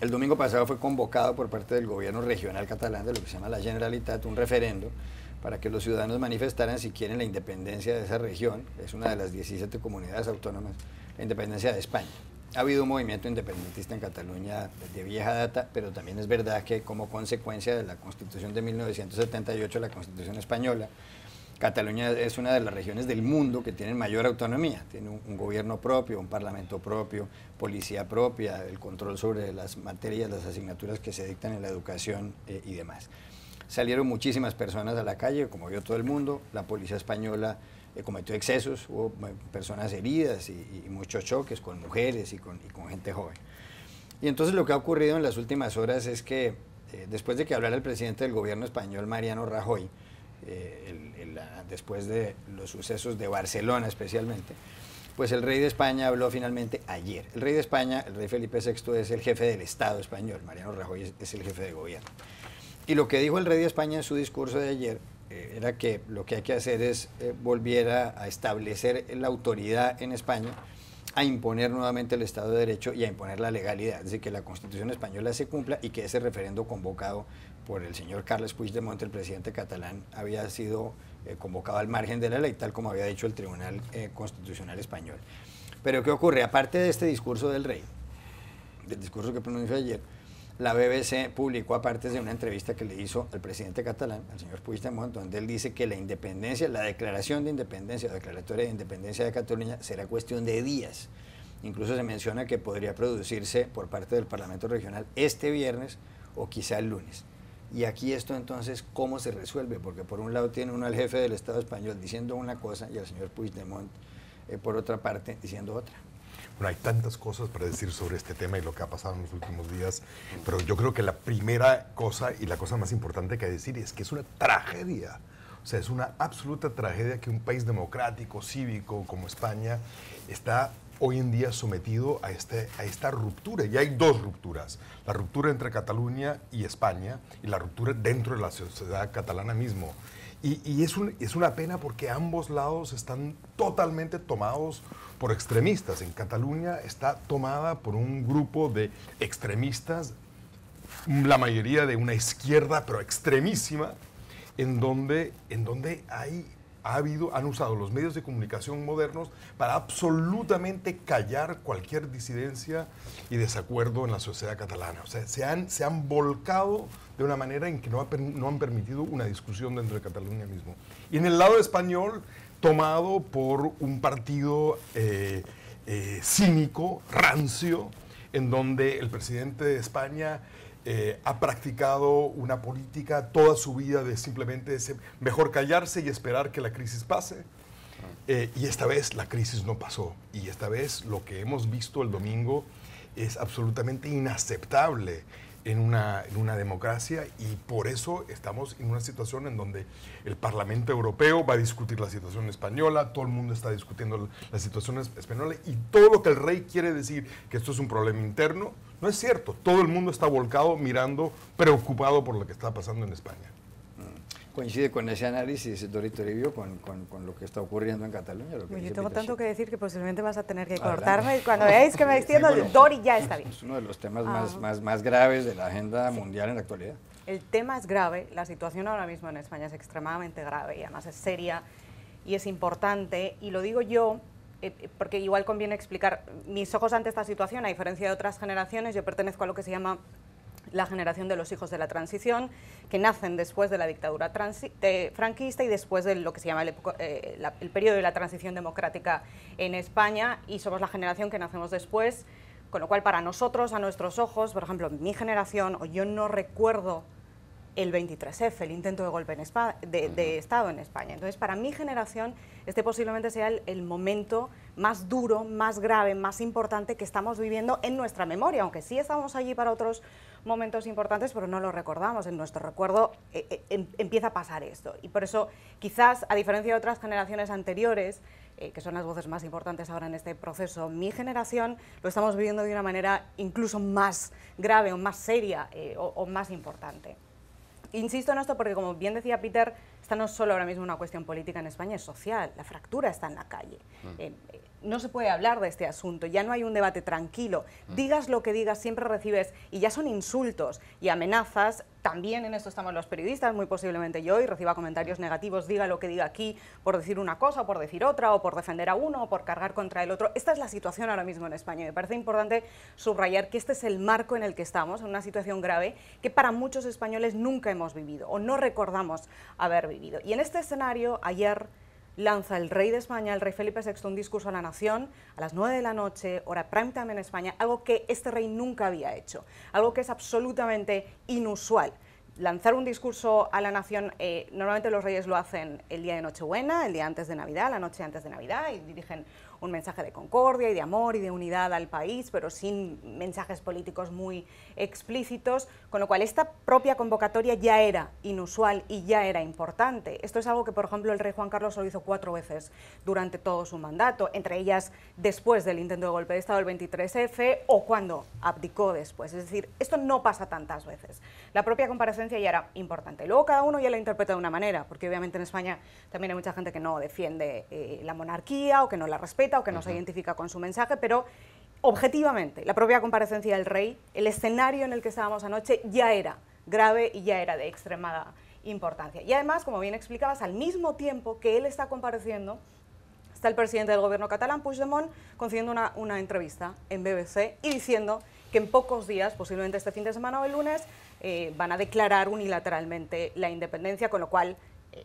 El domingo pasado fue convocado por parte del gobierno regional catalán de lo que se llama la Generalitat un referendo para que los ciudadanos manifestaran si quieren la independencia de esa región, es una de las 17 comunidades autónomas, la independencia de España. Ha habido un movimiento independentista en Cataluña de vieja data, pero también es verdad que como consecuencia de la Constitución de 1978, la Constitución española, Cataluña es una de las regiones del mundo que tiene mayor autonomía, tiene un, gobierno propio, un parlamento propio, policía propia, el control sobre las materias, las asignaturas que se dictan en la educación eh, y demás. Salieron muchísimas personas a la calle, como vio todo el mundo, la policía española eh, cometió excesos, hubo eh, personas heridas y, muchos choques con mujeres y con, gente joven. Y entonces lo que ha ocurrido en las últimas horas es que después de que hablara el presidente del gobierno español, Mariano Rajoy, el después de los sucesos de Barcelona especialmente, pues el rey de España habló finalmente ayer. El rey de España, el rey Felipe VI, es el jefe del Estado español, Mariano Rajoy es, el jefe de gobierno. Y lo que dijo el rey de España en su discurso de ayer eh, era que lo que hay que hacer es eh, volviera a establecer la autoridad en España a imponer nuevamente el Estado de Derecho y a imponer la legalidad, es decir, que la Constitución española se cumpla y que ese referendo convocado por el señor Carles Puigdemont, el presidente catalán, había sido eh, convocado al margen de la ley, tal como había dicho el Tribunal eh, Constitucional Español. Pero ¿qué ocurre? Aparte de este discurso del rey, del discurso que pronunció ayer, la BBC publicó aparte de una entrevista que le hizo al presidente catalán, al señor Puigdemont, donde él dice que la independencia, la declaración de independencia, la declaratoria de independencia de Cataluña será cuestión de días. Incluso se menciona que podría producirse por parte del Parlamento Regional este viernes o quizá el lunes. Y aquí esto entonces, ¿cómo se resuelve? Porque por un lado tiene uno al jefe del Estado español diciendo una cosa y al señor Puigdemont, eh, por otra parte, diciendo otra. Bueno, hay tantas cosas para decir sobre este tema y lo que ha pasado en los últimos días, pero yo creo que la primera cosa y la cosa más importante que que decir es que es una tragedia. O sea, es una absoluta tragedia que un país democrático, cívico como España está hoy en día sometido a, este, a esta ruptura. Y hay dos rupturas, la ruptura entre Cataluña y España y la ruptura dentro de la sociedad catalana mismo. Y, y es, una pena porque ambos lados están totalmente tomados por extremistas. En Cataluña está tomada por un grupo de extremistas, la mayoría de una izquierda, pero extremísima, en donde, en donde hay ha habido, han usado los medios de comunicación modernos para absolutamente callar cualquier disidencia y desacuerdo en la sociedad catalana. O sea, se han, se han volcado de una manera en que no, han permitido una discusión dentro de Cataluña mismo. Y en el lado español, tomado por un partido eh, eh, cínico, rancio, en donde el presidente de España eh, ha practicado una política toda su vida de simplemente mejor callarse y esperar que la crisis pase. Eh, y esta vez la crisis no pasó. Y esta vez lo que hemos visto el domingo es absolutamente inaceptable en una, en una democracia y por eso estamos en una situación en donde el Parlamento Europeo va a discutir la situación española, todo el mundo está discutiendo la situación española y todo lo que el rey quiere decir que esto es un problema interno, no es cierto. Todo el mundo está volcado, mirando, preocupado por lo que está pasando en España. Coincide con ese análisis, Dorito Livio, con, con, lo que está ocurriendo en Cataluña. Yo tengo tanto que decir que posiblemente vas a tener que cortarme. y Cuando veáis que me extiendo, Dori ya está bien. Es uno de los temas más, ah. graves de la agenda mundial en la actualidad. El tema es grave, la situación ahora mismo en España es extremadamente grave y además es seria y es importante. Y lo digo yo eh, porque igual conviene explicar mis ojos ante esta situación, a diferencia de otras generaciones, yo pertenezco a lo que se llama la generación de los hijos de la transición, que nacen después de la dictadura franquista y después de lo que se llama eh, el periodo de la transición democrática en España, y somos la generación que nacemos después, con lo cual para nosotros, a nuestros ojos, por ejemplo, mi generación, o yo no recuerdo el 23F, el intento de golpe de, Estado en España. Entonces, para mi generación, este posiblemente sea el, momento más duro, más grave, más importante que estamos viviendo en nuestra memoria, aunque sí estamos allí para otros momentos importantes, pero no lo recordamos. En nuestro recuerdo eh, eh, em, empieza a pasar esto. Y por eso, quizás, a diferencia de otras generaciones anteriores, eh, que son las voces más importantes ahora en este proceso, mi generación lo estamos viviendo de una manera incluso más grave o más seria o más importante insisto en esto porque, como bien decía Peter, esta no es solo ahora mismo una cuestión política en España, es social, la fractura está en la calle. Mm. Eh, eh, no se puede hablar de este asunto, ya no hay un debate tranquilo. Mm. Digas lo que digas, siempre recibes, y ya son insultos y amenazas también en esto estamos los periodistas, muy posiblemente yo, y reciba comentarios negativos, diga lo que diga aquí, por decir una cosa, o por decir otra, o por defender a uno, o por cargar contra el otro. Esta es la situación ahora mismo en España. Me parece importante subrayar que este es el marco en el que estamos, en una situación grave que para muchos españoles nunca hemos vivido o no recordamos haber vivido. Y en este escenario, ayer lanza el rey de España, el rey Felipe VI, un discurso a la nación a las 9 de la noche, hora prime time en España, algo que este rey nunca había hecho, algo que es absolutamente inusual lanzar un discurso a la nación, eh, normalmente los reyes lo hacen el día de Nochebuena, el día antes de Navidad, la noche antes de Navidad, y dirigen un mensaje de concordia y de amor y de unidad al país, pero sin mensajes políticos muy explícitos, con lo cual esta propia convocatoria ya era inusual y ya era importante. Esto es algo que, por ejemplo, el rey Juan Carlos lo hizo cuatro veces durante todo su mandato, entre ellas después del intento de golpe de Estado del 23F o cuando abdicó después. Es decir, esto no pasa tantas veces. La propia comparación ya era importante. Luego cada uno ya la interpreta de una manera, porque obviamente en España también hay mucha gente que no defiende eh, la monarquía o que no la respeta o que no se identifica con su mensaje, pero objetivamente, la propia comparecencia del rey, el escenario en el que estábamos anoche ya era grave y ya era de extremada importancia. Y además, como bien explicabas, al mismo tiempo que él está compareciendo, está el presidente del gobierno catalán, Puigdemont, concediendo una, una entrevista en BBC y diciendo que en pocos días, posiblemente este fin de semana o el lunes, eh, van a declarar unilateralmente la independencia, con lo cual eh,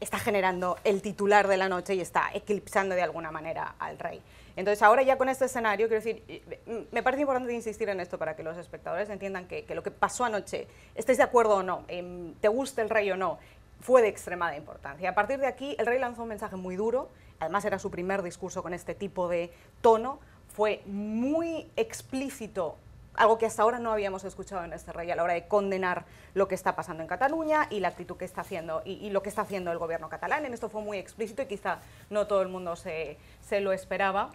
está generando el titular de la noche y está eclipsando de alguna manera al rey. Entonces, ahora ya con este escenario, quiero decir, eh, me parece importante insistir en esto para que los espectadores entiendan que, lo que pasó anoche, estéis de acuerdo o no, em, te gusta el rey o no, fue de extremada importancia. A partir de aquí, el rey lanzó un mensaje muy duro, además era su primer discurso con este tipo de tono, fue muy explícito algo que hasta ahora no habíamos escuchado en este rey a la hora de condenar lo que está pasando en Cataluña y la actitud que está haciendo y, lo que está haciendo el gobierno catalán. En esto fue muy explícito y quizá no todo el mundo se, lo esperaba.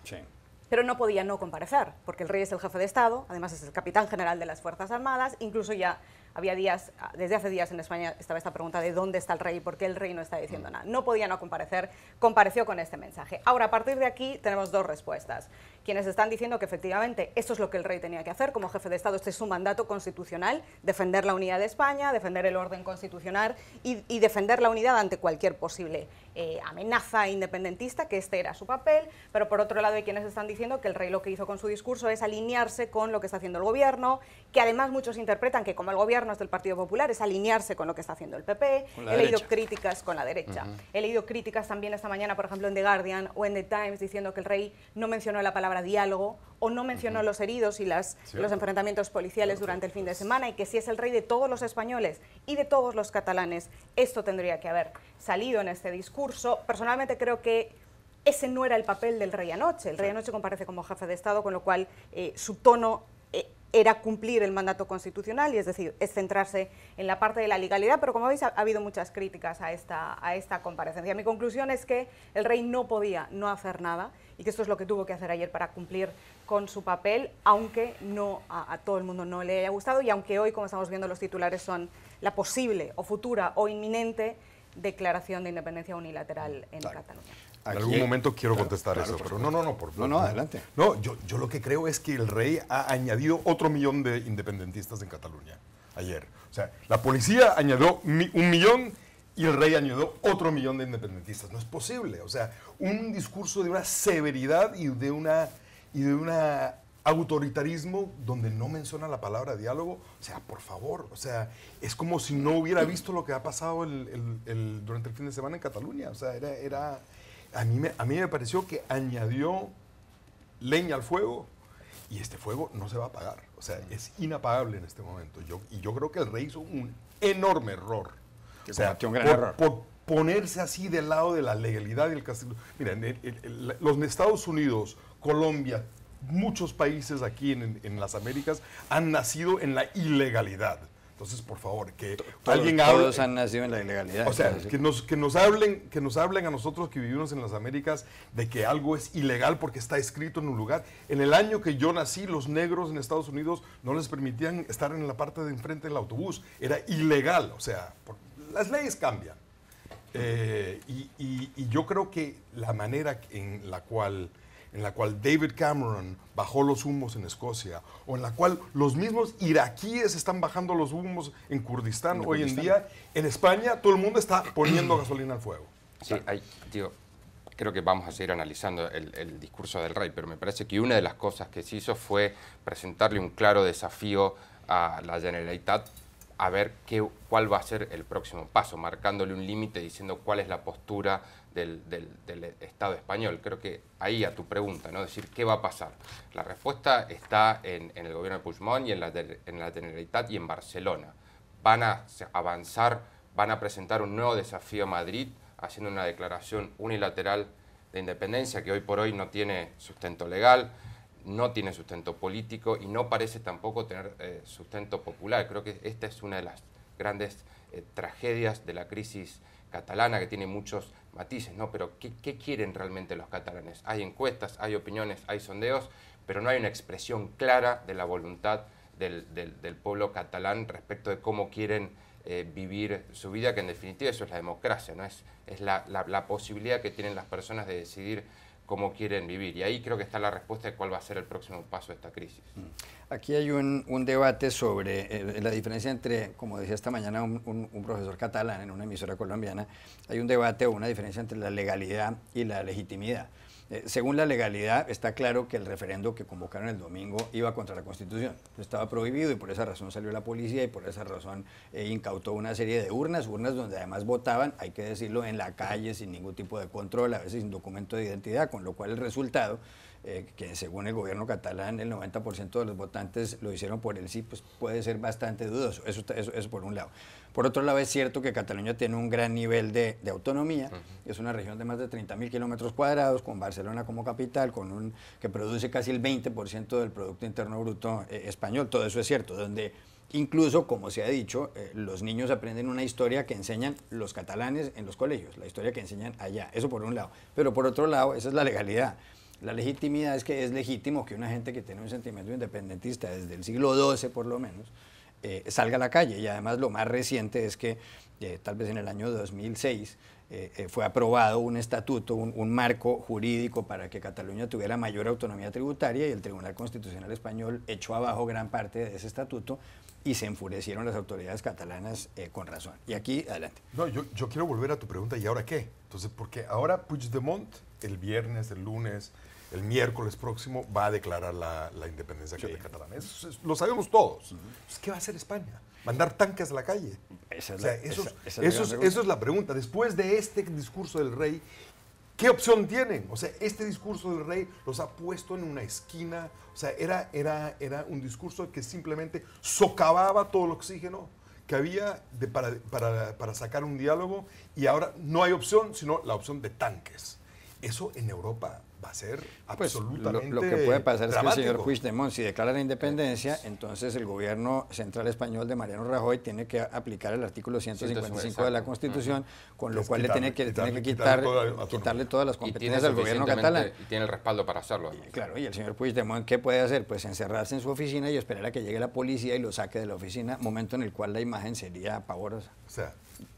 Pero no podía no comparecer, porque el rey es el jefe de Estado, además es el capitán general de las Fuerzas Armadas, incluso ya había días, ah, desde hace días en España estaba esta pregunta de dónde está el rey y por qué el rey no está diciendo mm. nada. No podía no comparecer, compareció con este mensaje. Ahora, a partir de aquí tenemos dos respuestas. Quienes están diciendo que efectivamente esto es lo que el rey tenía que hacer como jefe de Estado, este es su mandato constitucional, defender la unidad de España, defender el orden constitucional y, defender la unidad ante cualquier posible eh, amenaza independentista, que este era su papel, pero por otro lado hay quienes están diciendo que el rey lo que hizo con su discurso es alinearse con lo que está haciendo el gobierno, que además muchos interpretan que como el gobierno del Partido Popular es alinearse con lo que está haciendo el PP. He leído críticas con la derecha. He leído críticas también esta mañana, por ejemplo, en The Guardian o en The Times diciendo que el rey no mencionó la palabra diálogo o no mencionó los heridos y las, los enfrentamientos policiales durante el fin de semana y que si es el rey de todos los españoles y de todos los catalanes, esto tendría que haber salido en este discurso. Personalmente creo que ese no era el papel del rey anoche. El rey anoche comparece como jefe de Estado, con lo cual eh, su tono era cumplir el mandato constitucional y es decir, es centrarse en la parte de la legalidad, pero como veis ha, habido muchas críticas a esta, a esta comparecencia. Mi conclusión es que el rey no podía no hacer nada y que esto es lo que tuvo que hacer ayer para cumplir con su papel, aunque no a, todo el mundo no le haya gustado y aunque hoy, como estamos viendo, los titulares son la posible o futura o inminente declaración de independencia unilateral en Cataluña en algún momento quiero contestar eso, pero no, no, no, por favor. No, no, adelante. No, yo, yo lo que creo es que el rey ha añadido otro millón de independentistas en Cataluña ayer. O sea, la policía añadió un millón y el rey añadió otro millón de independentistas. No es posible. O sea, un discurso de una severidad y de una y de autoritarismo donde no menciona la palabra diálogo. O sea, por favor, o sea, es como si no hubiera visto lo que ha pasado durante el fin de semana en Cataluña. O sea, era a mí, me, pareció que añadió leña al fuego y este fuego no se va a apagar. O sea, es inapagable en este momento. Yo, y yo creo que el rey hizo un enorme error. o sea, un gran por, error. Por ponerse así del lado de la legalidad y el castigo. Miren, los Estados Unidos, Colombia, muchos países aquí en, las Américas han nacido en la ilegalidad. Entonces, por favor, que alguien hable. Todos han nacido en la ilegalidad. O sea, que nos, que, nos hablen, que nos hablen a nosotros que vivimos en las Américas de que algo es ilegal porque está escrito en un lugar. En el año que yo nací, los negros en Estados Unidos no les permitían estar en la parte de enfrente del autobús. Era ilegal. O sea, las leyes cambian. Eh, y, y, yo creo que la manera en la cual en la cual David Cameron bajó los humos en Escocia, o en la cual los mismos iraquíes están bajando los humos en Kurdistán hoy en día, en España todo el mundo está poniendo gasolina al fuego. Sí, hay, digo, creo que vamos a seguir analizando el, discurso del rey, pero me parece que una de las cosas que se hizo fue presentarle un claro desafío a la Generalitat a ver qué, cuál va a ser el próximo paso, marcándole un límite, diciendo cuál es la postura del, Estado español. Creo que ahí a tu pregunta, ¿no? Decir, ¿qué va a pasar? La respuesta está en, el gobierno de Puigdemont y en la, Generalitat y en Barcelona. Van a avanzar, van a presentar un nuevo desafío a Madrid haciendo una declaración unilateral de independencia que hoy por hoy no tiene sustento legal, no tiene sustento político y no parece tampoco tener eh, sustento popular. Creo que esta es una de las grandes eh, tragedias de la crisis catalana, que tiene muchos matices, ¿no? Pero ¿qué, quieren realmente los catalanes? Hay encuestas, hay opiniones, hay sondeos, pero no hay una expresión clara de la voluntad del, pueblo catalán respecto de cómo quieren eh, vivir su vida, que en definitiva eso es la democracia, ¿no? Es, la posibilidad que tienen las personas de decidir cómo quieren vivir. Y ahí creo que está la respuesta de cuál va a ser el próximo paso de esta crisis. Mm. Aquí hay un, debate sobre eh, la diferencia entre, como decía esta mañana un, profesor catalán en una emisora colombiana, hay un debate o una diferencia entre la legalidad y la legitimidad. Eh, según la legalidad, está claro que el referendo que convocaron el domingo iba contra la Constitución. Estaba prohibido y por esa razón salió la policía y por esa razón eh, incautó una serie de urnas, urnas donde además votaban, hay que decirlo, en la calle sin ningún tipo de control, a veces sin documento de identidad, con lo cual el resultado eh, que según el gobierno catalán el 90% de los votantes lo hicieron por el sí, pues puede ser bastante dudoso. Eso, eso, eso por un lado. Por otro lado, es cierto que Cataluña tiene un gran nivel de, autonomía, es una región de más de 30.000 kilómetros cuadrados, con Barcelona como capital, con un, que produce casi el 20% del Producto Interno Bruto eh, español, todo eso es cierto, donde incluso, como se ha dicho, eh, los niños aprenden una historia que enseñan los catalanes en los colegios, la historia que enseñan allá, eso por un lado. Pero por otro lado, esa es la legalidad. La legitimidad es que es legítimo que una gente que tiene un sentimiento independentista desde el siglo XII por lo menos, eh, salga a la calle. Y además lo más reciente es que eh, tal vez en el año 2006 eh, fue aprobado un estatuto, un, marco jurídico para que Cataluña tuviera mayor autonomía tributaria y el Tribunal Constitucional Español echó abajo gran parte de ese estatuto y se enfurecieron las autoridades catalanas con razón. Y aquí, adelante. No, yo, quiero volver a tu pregunta, ¿y ahora qué? Entonces, porque ahora Puigdemont, el viernes, el lunes, el miércoles próximo va a declarar la, independencia Catalana. Eso, lo sabemos todos. Pues, ¿Qué va a hacer España? ¿Mandar tanques a la calle? Esa es, la, eso, pregunta. Después de este discurso del rey, ¿qué opción tienen? O sea, este discurso del rey los ha puesto en una esquina. O sea, era, era, era un discurso que simplemente socavaba todo el oxígeno que había de, para, para, para, sacar un diálogo y ahora no hay opción, sino la opción de tanques. Eso en Europa va a ser pues, absolutamente. Lo, que puede pasar es que el señor Puigdemont, si declara la independencia, entonces el gobierno central español de Mariano Rajoy tiene que aplicar el artículo 155 de la Constitución, con lo cual le tiene que, quitarle, quitar, quitarle, todas las competencias al gobierno catalán. Y tiene el respaldo para hacerlo. claro, y el señor Puigdemont, ¿qué puede hacer? Pues encerrarse en su oficina y esperar a que llegue la policía y lo saque de la oficina, momento en el cual la imagen sería pavorosa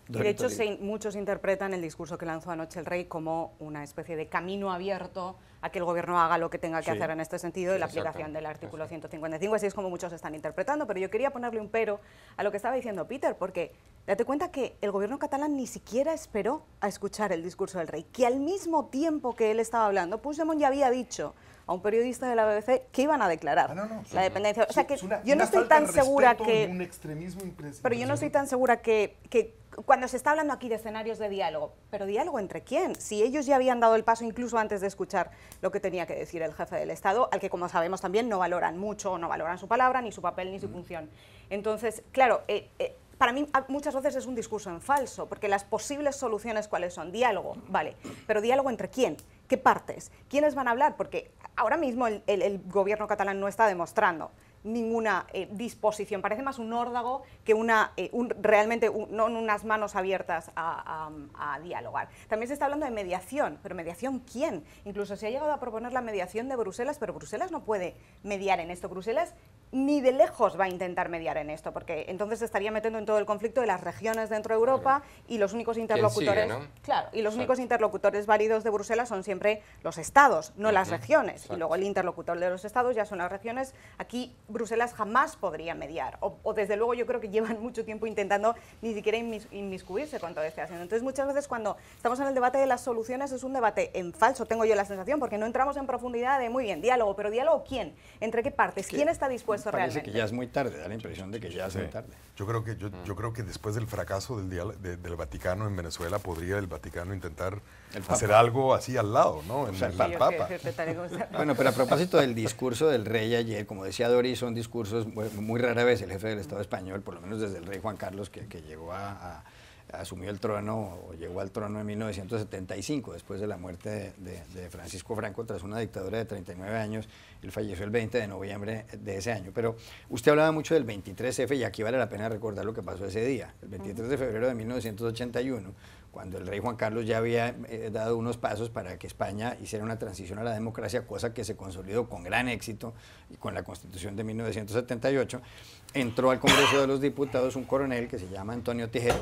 de hecho, muchos interpretan el discurso que lanzó anoche el rey como una especie de camino abierto a que el gobierno haga lo que tenga que hacer en este sentido y la aplicación del artículo 155. Así es como muchos están interpretando, pero yo quería ponerle un pero a lo que estaba diciendo Peter, porque date cuenta que el gobierno catalán ni siquiera esperó a escuchar el discurso del rey, que al mismo tiempo que él estaba hablando, Puigdemont ya había dicho a un periodista de la BBC que iban a declarar ah, la dependencia. O sea que yo no estoy tan segura que... Un extremismo pero yo no estoy tan segura que, que cuando se está hablando aquí de escenarios de diálogo, pero diálogo entre quién? Si ellos ya habían dado el paso incluso antes de escuchar lo que tenía que decir el jefe del Estado, al que como sabemos también no valoran mucho, no valoran su palabra, ni su papel, ni su función. Entonces, claro, eh, eh, para mí ah, muchas veces es un discurso en falso, porque las posibles soluciones cuáles son? Diálogo, vale, pero diálogo entre quién? ¿Qué partes? ¿Quiénes van a hablar? Porque ahora mismo el, gobierno catalán no está demostrando ninguna eh, disposición. Parece más un órdago que una, eh, realmente unas manos abiertas a, a, dialogar. También se está hablando de mediación, pero mediación quién? Incluso se ha llegado a proponer la mediación de Bruselas, pero Bruselas no puede mediar en esto. Bruselas ni de lejos va a intentar mediar en esto, porque entonces se estaría metiendo en todo el conflicto de las regiones dentro de Europa y los únicos interlocutores, claro, y los únicos interlocutores válidos de Bruselas son siempre los estados, no las regiones, y luego el interlocutor de los estados ya son las regiones. Aquí Bruselas jamás podría mediar, o, desde luego yo creo que llevan mucho tiempo intentando ni siquiera inmiscuirse con todo este asunto. Entonces muchas veces cuando estamos en el debate de las soluciones es un debate en falso, tengo yo la sensación, porque no entramos en profundidad de muy bien diálogo, pero diálogo quién, entre qué partes, quién está dispuesto parece que ya es muy tarde, da la impresión de que ya es muy tarde. Yo creo que, yo, mm. creo que después del fracaso del, del Vaticano en Venezuela, podría el Vaticano intentar hacer algo así al lado, ¿no? En, o sea, el, Papa. bueno, pero a propósito del discurso del rey ayer, como decía Doris, son discursos muy, rara vez el jefe del Estado español, por lo menos desde el rey Juan Carlos, que, llegó a asumió el trono o llegó al trono en 1975, después de la muerte de, Francisco Franco tras una dictadura de 39 años. Él falleció el 20 de noviembre de ese año. Pero usted hablaba mucho del 23F y aquí vale la pena recordar lo que pasó ese día, el 23 de febrero de 1981, cuando el rey Juan Carlos ya había eh, dado unos pasos para que España hiciera una transición a la democracia, cosa que se consolidó con gran éxito y con la Constitución de 1978, entró al Congreso de los Diputados un coronel que se llama Antonio Tijero,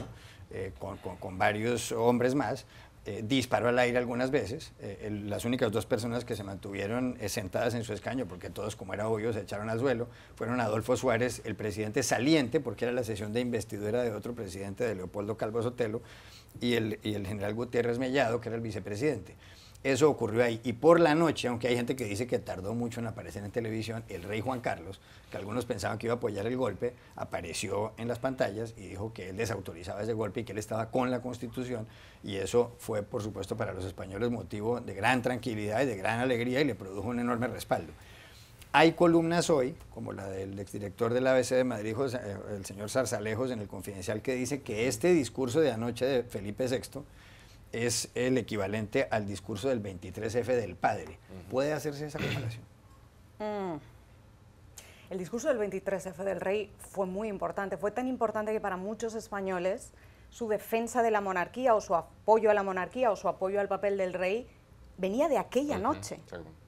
eh, con, varios hombres más. Eh, disparó al aire algunas veces. Eh, las únicas dos personas que se mantuvieron sentadas en su escaño, porque todos, como era obvio, se echaron al suelo, fueron Adolfo Suárez, el presidente saliente, porque era la sesión de investidura de otro presidente, de Leopoldo Calvo Sotelo, y el, y el general Gutiérrez Mellado, que era el vicepresidente. Eso ocurrió ahí. Y por la noche, aunque hay gente que dice que tardó mucho en aparecer en televisión, el rey Juan Carlos, que algunos pensaban que iba a apoyar el golpe, apareció en las pantallas y dijo que él desautorizaba ese golpe y que él estaba con la Constitución. Y eso fue, por supuesto, para los españoles motivo de gran tranquilidad y de gran alegría y le produjo un enorme respaldo. Hay columnas hoy, como la del exdirector la ABC de Madrid, eh, el señor Zarzalejos, en el Confidencial, que dice que este discurso de anoche de Felipe VI es el equivalente al discurso del 23F del padre. ¿Puede hacerse esa comparación? Mm. El discurso del 23F del rey fue muy importante, fue tan importante que para muchos españoles su defensa de la monarquía o su apoyo a la monarquía o su apoyo al papel del rey venía de aquella noche.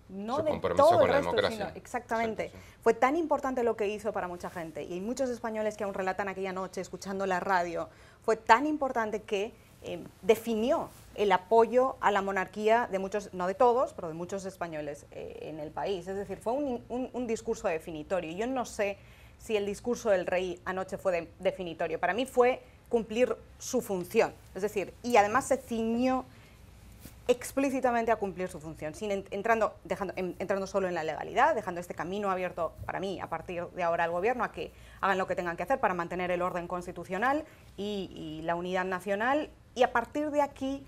No de todo el resto, sino, exactamente. Fue tan importante lo que hizo para mucha gente y hay muchos españoles que aún relatan aquella noche escuchando la radio. Fue tan importante que eh, definió el apoyo a la monarquía de muchos, no de todos, pero de muchos españoles eh, en el país. Es decir, fue un, discurso definitorio. Yo no sé si el discurso del rey anoche fue definitorio. Para mí fue cumplir su función. Es decir, y además se ciñó explícitamente a cumplir su función, sin entrando, dejando, entrando solo en la legalidad, dejando este camino abierto para mí, a partir de ahora al gobierno, a que hagan lo que tengan que hacer para mantener el orden constitucional y la unidad nacional y a partir de aquí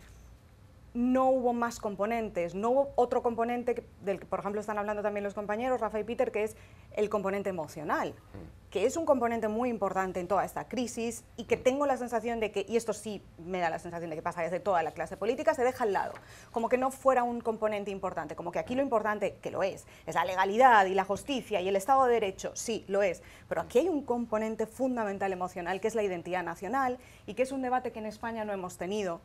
no hubo más componentes, no hubo otro componente del que, por ejemplo, están hablando también los compañeros, Rafael y Peter, que es el componente emocional. Mm que es un componente muy importante en toda esta crisis y que tengo la sensación de que, y esto sí me da la sensación de que pasa desde toda la clase política, se deja al lado, como que no fuera un componente importante, como que aquí lo importante, que lo es, es la legalidad y la justicia y el Estado de Derecho, sí, lo es, pero aquí hay un componente fundamental emocional que es la identidad nacional y que es un debate que en España no hemos tenido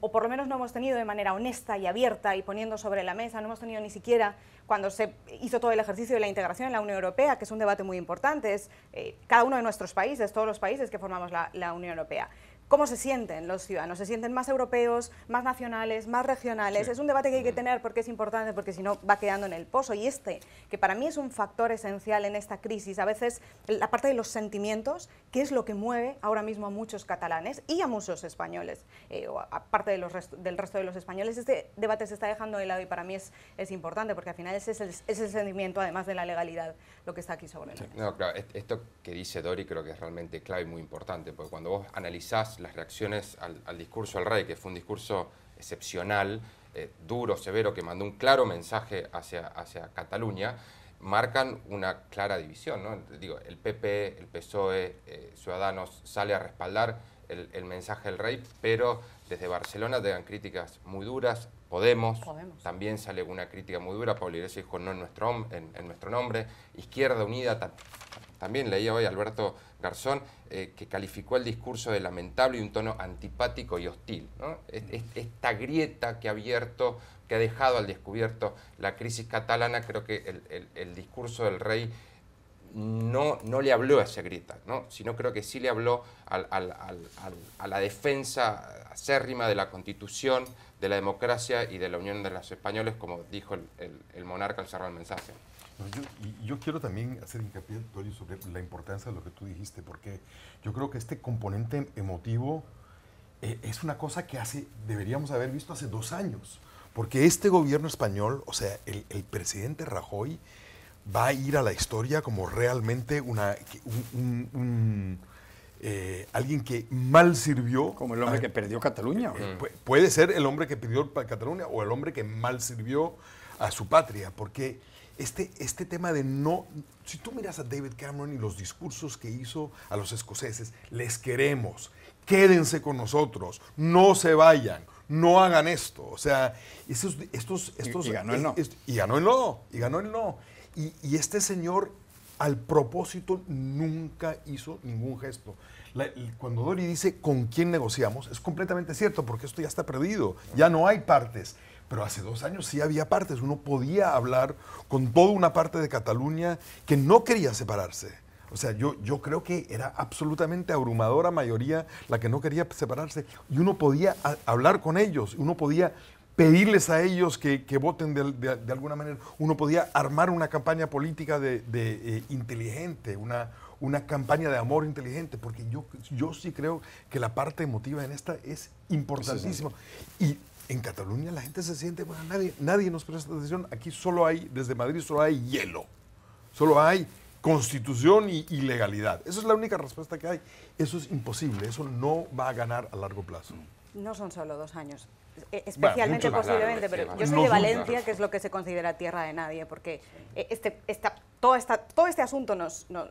o por lo menos no hemos tenido de manera honesta y abierta y poniendo sobre la mesa, no hemos tenido ni siquiera cuando se hizo todo el ejercicio de la integración en la Unión Europea, que es un debate muy importante, es eh, cada uno de nuestros países, todos los países que formamos la Unión Europea cómo se sienten los ciudadanos. ¿Se sienten más europeos, más nacionales, más regionales? Es un debate que hay que tener porque es importante, porque si no va quedando en el pozo. Y este, que para mí es un factor esencial en esta crisis, a veces la parte de los sentimientos, que es lo que mueve ahora mismo a muchos catalanes y a muchos españoles, eh, aparte del resto de los españoles, este debate se está dejando de lado y para mí es, importante porque al final es el, sentimiento, además de la legalidad lo que está aquí sobre la No, claro, esto que dice Dori creo que es realmente clave y muy importante, porque cuando vos analizás las reacciones al, discurso del rey, que fue un discurso excepcional, eh, duro, severo, que mandó un claro mensaje hacia, hacia Cataluña, marcan una clara división. ¿no? Digo, el PP, el PSOE, eh, Ciudadanos sale a respaldar el, el, mensaje del rey, pero desde Barcelona te críticas muy duras. Podemos, también sale una crítica muy dura. Pablo Iglesias dijo no en nuestro, nuestro nombre. Izquierda Unida, también leía hoy Alberto Garzón, eh, que calificó el discurso de lamentable y un tono antipático y hostil. esta grieta que ha abierto, que ha dejado al descubierto la crisis catalana, creo que el discurso del rey no, no le habló a grita ¿no? sino creo que sí le habló a la defensa acérrima de la Constitución, de la democracia y de la Unión de los Españoles, como dijo el, monarca al cerrar el mensaje. yo, quiero también hacer hincapié, Antonio, sobre la importancia de lo que tú dijiste, porque yo creo que este componente emotivo eh, es una cosa que hace, deberíamos haber visto hace dos años, porque este gobierno español, o sea, el presidente Rajoy, va a ir a la historia como realmente una, eh, alguien que mal sirvió. Como el hombre que perdió Cataluña. Puede ser el hombre que perdió Cataluña o el hombre que mal sirvió a su patria, porque este, este tema de no... Si tú miras a David Cameron y los discursos que hizo a los escoceses, les queremos, quédense con nosotros, no se vayan, no hagan esto. O sea, estos, estos, y, ganó el no. y ganó el no, y ganó el no. Y, este señor, al propósito, nunca hizo ningún gesto. cuando Dori dice con quién negociamos, es completamente cierto, porque esto ya está perdido, ya no hay partes. Pero hace dos años sí había partes, uno podía hablar con toda una parte de Cataluña que no quería separarse. O sea, yo, yo creo que era absolutamente abrumadora mayoría la que no quería separarse y uno podía hablar con ellos, uno podía pedirles a ellos que, voten de, alguna manera. Uno podía armar una campaña política de, eh, inteligente, una, una campaña de amor inteligente, porque yo, yo sí creo que la parte emotiva en esta es importantísima. Y en Cataluña la gente se siente, bueno, nadie, nadie nos presta atención, aquí solo hay, desde Madrid solo hay hielo, solo hay constitución y, y legalidad. Esa es la única respuesta que hay. Eso es imposible, eso no va a ganar a largo plazo. No son solo dos años, e- especialmente posiblemente, pero yo soy de Valencia, que es lo que se considera tierra de nadie, porque eh, este, todo, este asunto lo,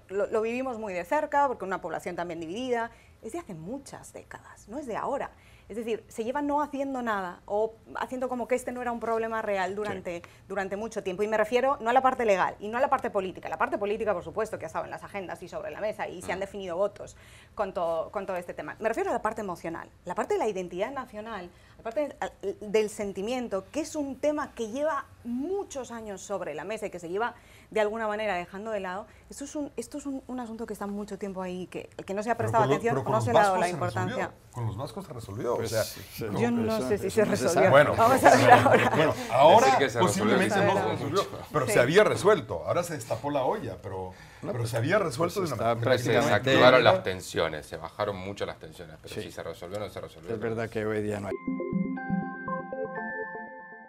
lo, vivimos muy de cerca, porque una población también dividida, es de hace muchas décadas, no es de ahora. Es decir, se lleva no haciendo nada o haciendo como que este no era un problema real durante, durante mucho tiempo. Y me refiero no a la parte legal y no a la parte política. La parte política, por supuesto, que ha estado en las agendas y sobre la mesa y se han mm. definido votos con todo, con todo este tema. Me refiero a la parte emocional, la parte de la identidad nacional, la parte del sentimiento, que es un tema que lleva muchos años sobre la mesa y que se lleva de alguna manera dejando de lado. Esto es un, esto es un, un asunto que está mucho tiempo ahí, que que no se ha prestado atención no se ha dado la importancia. Con los vascos se resolvió. o pues sea, yo no pues, sé si se resolvió. Bueno, Vamos a ver pues, ahora. ahora posiblemente resolvió, no se resolvió, pero se había resuelto. Ahora se destapó la olla, pero... pero se había resuelto de una manera. Se desactivaron las tensiones, se bajaron mucho las tensiones, pero si se resolvió no se resolvió. Es verdad que hoy día no hay.